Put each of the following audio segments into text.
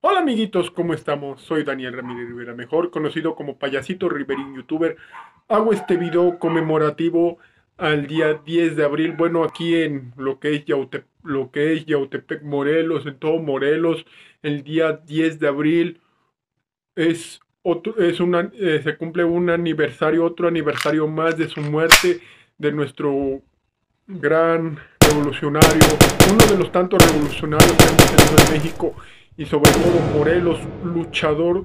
Hola amiguitos, ¿cómo estamos? Soy Daniel Ramírez Rivera, mejor conocido como Payasito Riverín Youtuber. Hago este video conmemorativo al día 10 de abril, bueno, aquí en lo que es, lo que es Yautepec, Morelos, en todo Morelos, el día 10 de abril es otro, es una, eh, se cumple un aniversario, otro aniversario más de su muerte, de nuestro gran revolucionario, uno de los tantos revolucionarios que hemos tenido en México, y sobre todo por Morelos, luchador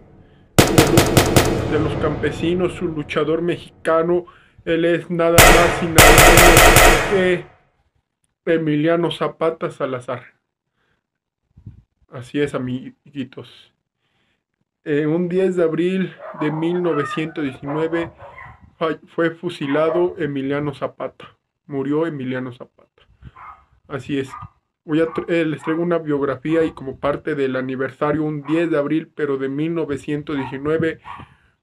de los campesinos, un luchador mexicano. Él es nada más y nada menos que Emiliano Zapata Salazar. Así es, amiguitos. en eh, un 10 de abril de 1919 fue fusilado Emiliano Zapata. Murió Emiliano Zapata. Así es voy eh, les traigo una biografía y como parte del aniversario, un 10 de abril, pero de 1919,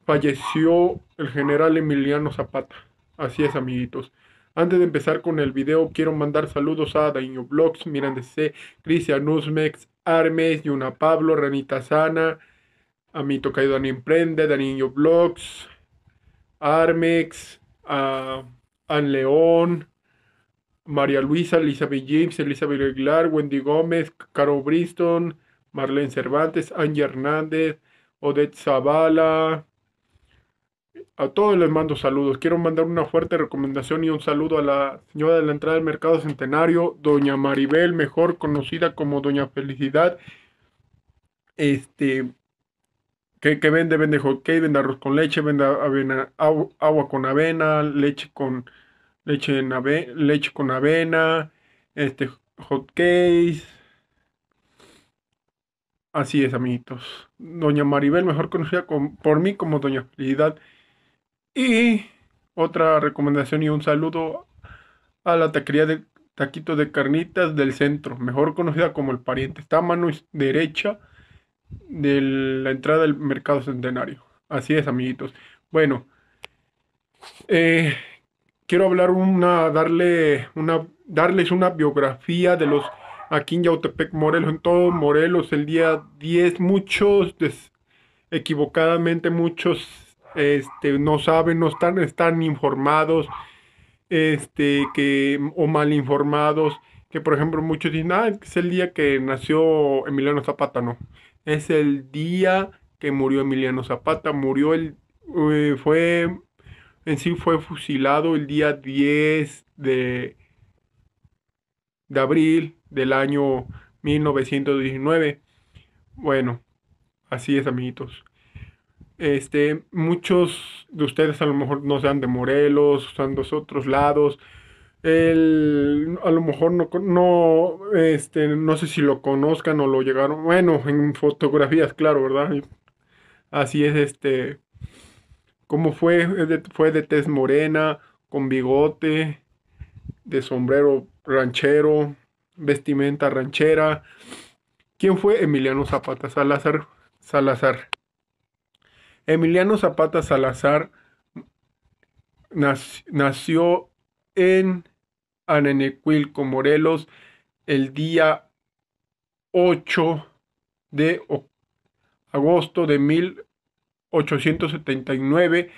falleció el general Emiliano Zapata. Así es, amiguitos. Antes de empezar con el video, quiero mandar saludos a Daño Blogs, Miranda C, Cristian Usmex, Armes, Yuna Pablo, Ranita Sana, a mi tocayo Emprende, Daniño Blogs, Armex, a An León, María Luisa, Elizabeth James, Elizabeth Aguilar, Wendy Gómez, Carol Briston, Marlene Cervantes, Angie Hernández, Odette Zavala. A todos les mando saludos. Quiero mandar una fuerte recomendación y un saludo a la señora de la entrada del mercado centenario, doña Maribel, mejor conocida como doña Felicidad. Este, que, que, vende, vende hockey, vende arroz con leche, vende avena, agua, con avena, leche con leche, leche con avena, este, hot case. Así es, amiguitos. Doña Maribel, mejor conocida por mí como Doña Felicidad. Y otra recomendación y un saludo a la taquería de taquitos de carnitas del centro, mejor conocida como El Pariente. Está a mano derecha de la entrada del mercado centenario. Así es, amiguitos. Bueno, eh, quiero hablar una, darle una, darles una biografía de los aquí en Yautepec, Morelos, en todo Morelos, el día 10, muchos equivocadamente, muchos este, no saben, no están, están informados, este, que, o mal informados, que por ejemplo muchos dicen, ah, es el día que nació Emiliano Zapata, no, es el día que murió Emiliano Zapata, murió el, eh, fue en sí fue fusilado el día 10 de, de abril del año 1919. Bueno, así es, amiguitos. Este, muchos de ustedes a lo mejor no sean de Morelos, Están de otros lados. El, a lo mejor no, no, este, no sé si lo conozcan o lo llegaron. Bueno, en fotografías, claro, ¿verdad? Así es, este. ¿Cómo fue, fue de tez morena, con bigote, de sombrero ranchero, vestimenta ranchera. ¿Quién fue Emiliano Zapata Salazar? Salazar. Emiliano Zapata Salazar nació en Anenecuilco, Morelos, el día 8 de agosto de mil 879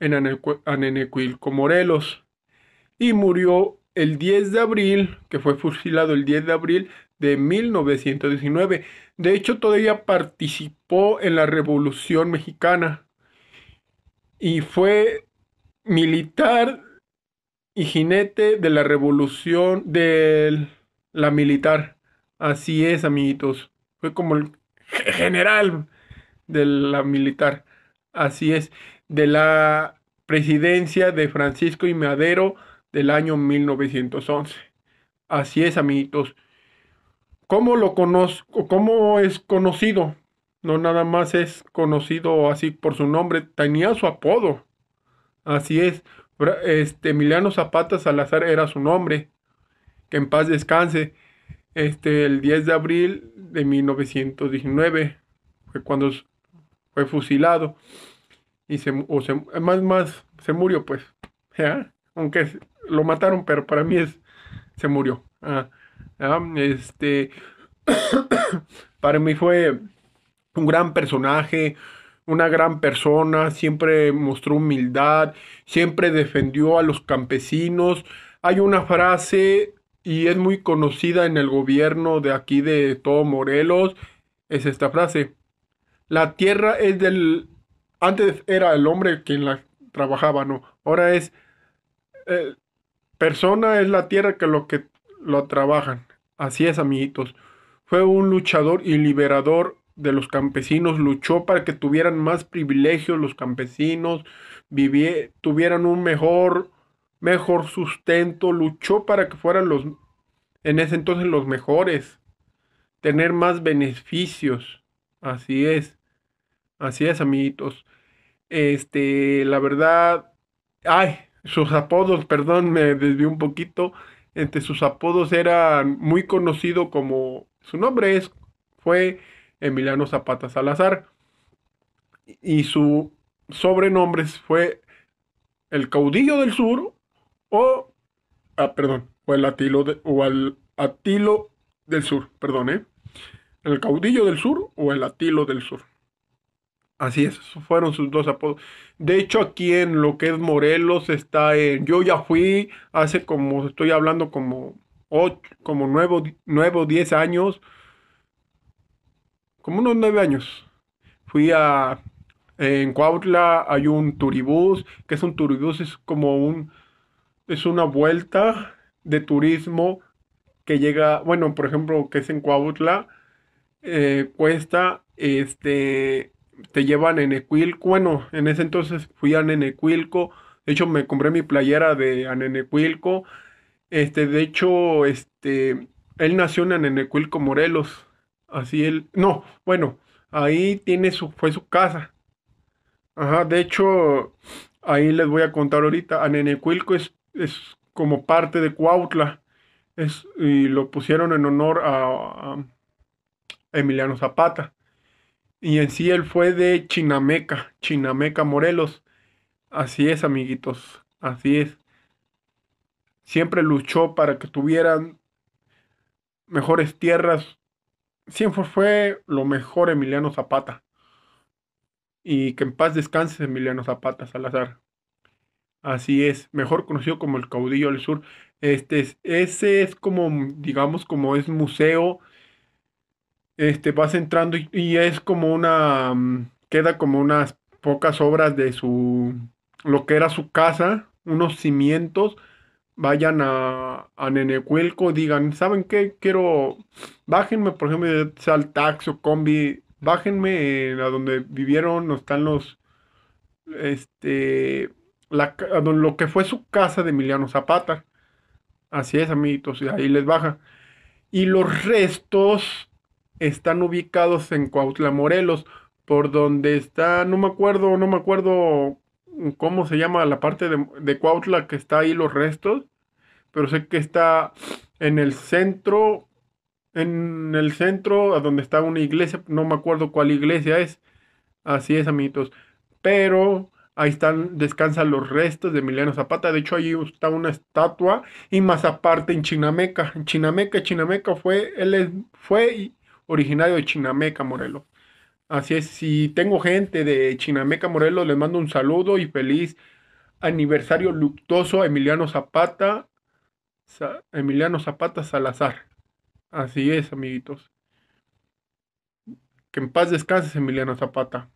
en Anenecuilco, Morelos, y murió el 10 de abril, que fue fusilado el 10 de abril de 1919. De hecho, todavía participó en la Revolución Mexicana y fue militar y jinete de la Revolución de la Militar. Así es, amiguitos. Fue como el general de la Militar. Así es, de la presidencia de Francisco y Madero del año 1911. Así es, amiguitos. ¿Cómo lo conozco? ¿Cómo es conocido? No nada más es conocido así por su nombre, tenía su apodo. Así es, este Emiliano Zapata Salazar era su nombre. Que en paz descanse. Este el 10 de abril de 1919 fue cuando fue fusilado y se, o se, más, más se murió, pues. Aunque lo mataron, pero para mí es, se murió. Ah, ah, este, para mí fue un gran personaje, una gran persona, siempre mostró humildad, siempre defendió a los campesinos. Hay una frase y es muy conocida en el gobierno de aquí de todo Morelos, es esta frase, la tierra es del... Antes era el hombre quien la trabajaba, ¿no? Ahora es... Eh, persona es la tierra que lo que lo trabajan. Así es, amiguitos. Fue un luchador y liberador de los campesinos, luchó para que tuvieran más privilegios los campesinos, tuvieran un mejor, mejor sustento, luchó para que fueran los, en ese entonces los mejores, tener más beneficios. Así es. Así es, amiguitos. Este, la verdad, ay, sus apodos, perdón, me desvié un poquito. Entre sus apodos era muy conocido como su nombre es fue Emiliano Zapata Salazar y su sobrenombre fue el caudillo del sur o ah, perdón, o el atilo o el atilo del sur, perdón, ¿eh? El caudillo del sur o el atilo del sur. Así es, fueron sus dos apodos. De hecho, aquí en lo que es Morelos está en. Yo ya fui hace como, estoy hablando como ocho, como nueve, o diez años. Como unos nueve años. Fui a. En Cuautla hay un turibús, que es un turibús, es como un. Es una vuelta de turismo que llega. Bueno, por ejemplo, que es en Cuautla. Eh, cuesta este te lleva en Nenecuilco Bueno, en ese entonces fui a Nenecuilco. De hecho, me compré mi playera de Anenecuilco. Este, de hecho, este, él nació en Anenecuilco, Morelos. Así él, no, bueno, ahí tiene su, fue su casa. Ajá, de hecho, ahí les voy a contar ahorita. Anenecuilco es, es como parte de Cuautla. Es, y lo pusieron en honor a Emiliano Zapata. Y en sí él fue de Chinameca, Chinameca, Morelos. Así es, amiguitos, así es. Siempre luchó para que tuvieran mejores tierras. Siempre fue lo mejor Emiliano Zapata. Y que en paz descanse Emiliano Zapata Salazar. Así es, mejor conocido como el caudillo del sur. Este es, ese es como, digamos, como es museo este, vas entrando y, es como una, mm, queda como unas pocas obras de su, lo que era su casa, unos cimientos, vayan a, a Nenecuelco, digan, ¿saben qué? Quiero, bájenme, por ejemplo, sal taxi o combi, bájenme a donde vivieron, no están los, este, la, lo que fue su casa de Emiliano Zapata. Así es, amiguitos, y ahí les baja. Y los restos están ubicados en Cuautla, Morelos, por donde está, no me acuerdo, no me acuerdo cómo se llama la parte de, Cuautla que está ahí los restos, pero sé que está en el centro, en el centro, a donde está una iglesia, no me acuerdo cuál iglesia es, así es, amiguitos, pero ahí están, descansan los restos de Emiliano Zapata. De hecho, ahí está una estatua y más aparte en Chinameca. En Chinameca, Chinameca fue, él fue originario de Chinameca, Morelos. Así es, si tengo gente de Chinameca, Morelos, les mando un saludo y feliz aniversario luctuoso a Emiliano Zapata, Emiliano Zapata Salazar. Así es, amiguitos. Que en paz descanses, Emiliano Zapata.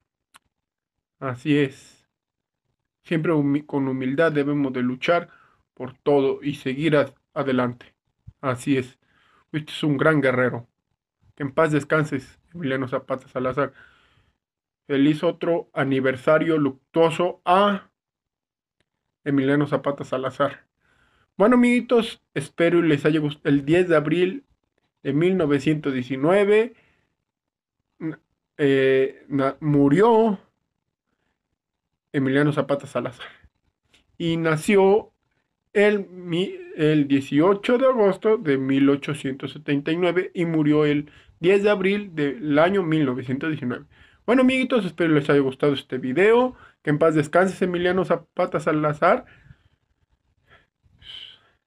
Así es. Siempre con humildad debemos de luchar por todo y seguir adelante. Así es. Este es un gran guerrero en paz descanses, Emiliano Zapata Salazar. Feliz otro aniversario luctuoso a Emiliano Zapata Salazar. Bueno, amiguitos, espero les haya gustado el 10 de abril de 1919. Eh, murió Emiliano Zapata Salazar y nació el, el 18 de agosto de 1879 y murió el 10 de abril del año 1919. Bueno amiguitos, espero les haya gustado este video. Que en paz descanse Emiliano Zapata Salazar.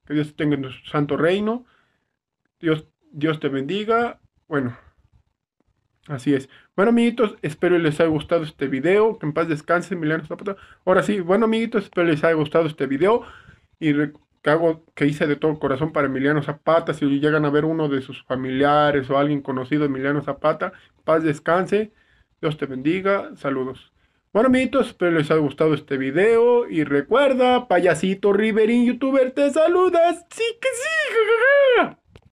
Que Dios tenga en su santo reino. Dios, Dios te bendiga. Bueno, así es. Bueno amiguitos, espero les haya gustado este video. Que en paz descanse Emiliano Zapata. Ahora sí, bueno amiguitos, espero les haya gustado este video. Y que hago, que hice de todo corazón para Emiliano Zapata, si llegan a ver uno de sus familiares o alguien conocido Emiliano Zapata, paz descanse, Dios te bendiga, saludos. Bueno amiguitos, espero les haya gustado este video y recuerda, payasito Riverín youtuber te saludas, sí que sí,